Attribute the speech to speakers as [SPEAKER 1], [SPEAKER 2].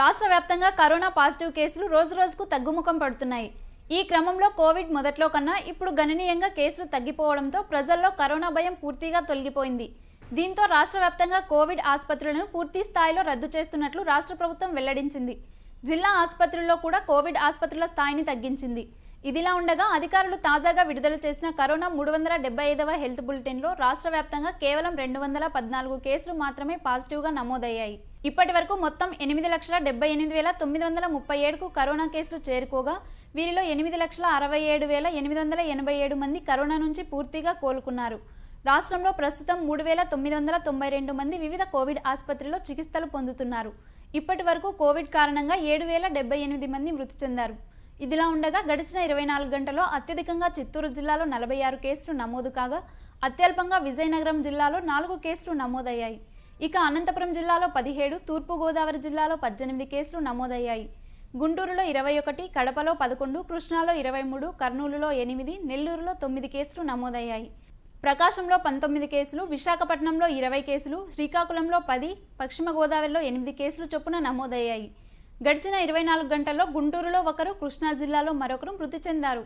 [SPEAKER 1] రాష్ట్ర వ్యాప్తంగా corona positive కేసులు రోజు రోజుకు తగ్గుముఖం పడుతున్నాయి ఈ క్రమంలో కోవిడ్ మొదట్లో కన్నా ఇప్పుడు గణనీయంగా కేసులు తగ్గిపోవడంతో ప్రజల్లో కరోనా భయం పూర్తిగా తొలగిపోయింది దీంతో రాష్ట్ర వ్యాప్తంగా కోవిడ్ ఆసుపత్రులను పూర్తి స్థాయిలో రద్దు చేస్తున్నట్లు రాష్ట్ర ప్రభుత్వం వెల్లడించింది జిల్లా ఆసుపత్రుల్లో కూడా కోవిడ్ ఆసుపత్రుల స్థాయిని తగ్గించింది ఇదిలా ఉండగా అధికారులు తాజాగా విడుదల చేసిన కరోనా మూడు వందల డెబ్బై ఐదవ హెల్త్ బులెటిన్లో రాష్ట్ర వ్యాప్తంగా కేవలం రెండు వందల పద్నాలుగు కేసులు మాత్రమే పాజిటివ్గా నమోదయ్యాయి ఇప్పటి వరకు మొత్తం ఎనిమిది లక్షల డెబ్బై ఎనిమిది వేల తొమ్మిది వందల ముప్పై ఏడుకు కరోనా కేసులు చేరుకోగా వీరిలో ఎనిమిది లక్షల అరవై ఏడు వేల ఎనిమిది వందల ఎనభై ఏడు మంది కరోనా నుంచి పూర్తిగా కోలుకున్నారు రాష్ట్రంలో ప్రస్తుతం మూడు వేల తొమ్మిది వందల తొంభై రెండు మంది వివిధ కోవిడ్ ఆసుపత్రిలో చికిత్సలు పొందుతున్నారు ఇప్పటి వరకు కోవిడ్ కారణంగా ఏడు వేల డెబ్బై ఎనిమిది మంది మృతి చెందారు ఇదిలా ఉండగా గడిచిన ఇరవై నాలుగు గంటల్లో అత్యధికంగా చిత్తూరు జిల్లాలో నలభై ఆరు కేసులు నమోదు కాగా అత్యల్పంగా విజయనగరం జిల్లాలో నాలుగు కేసులు నమోదయ్యాయి ఇక అనంతపురం జిల్లాలో పదిహేడు తూర్పుగోదావరి జిల్లాలో పద్దెనిమిది కేసులు నమోదయ్యాయి గుంటూరులో ఇరవై ఒకటి కడపలో పదకొండు కృష్ణాలో ఇరవై మూడు కర్నూలులో ఎనిమిది నెల్లూరులో తొమ్మిది కేసులు నమోదయ్యాయి ప్రకాశంలో పంతొమ్మిది కేసులు విశాఖపట్నంలో ఇరవై కేసులు శ్రీకాకుళంలో పది పశ్చిమ గోదావరిలో ఎనిమిది కేసులు చొప్పున నమోదయ్యాయి గడిచిన ఇరవై నాలుగు గంటల్లో గుంటూరులో ఒకరు కృష్ణా జిల్లాలో మరొకరు మృతి చెందారు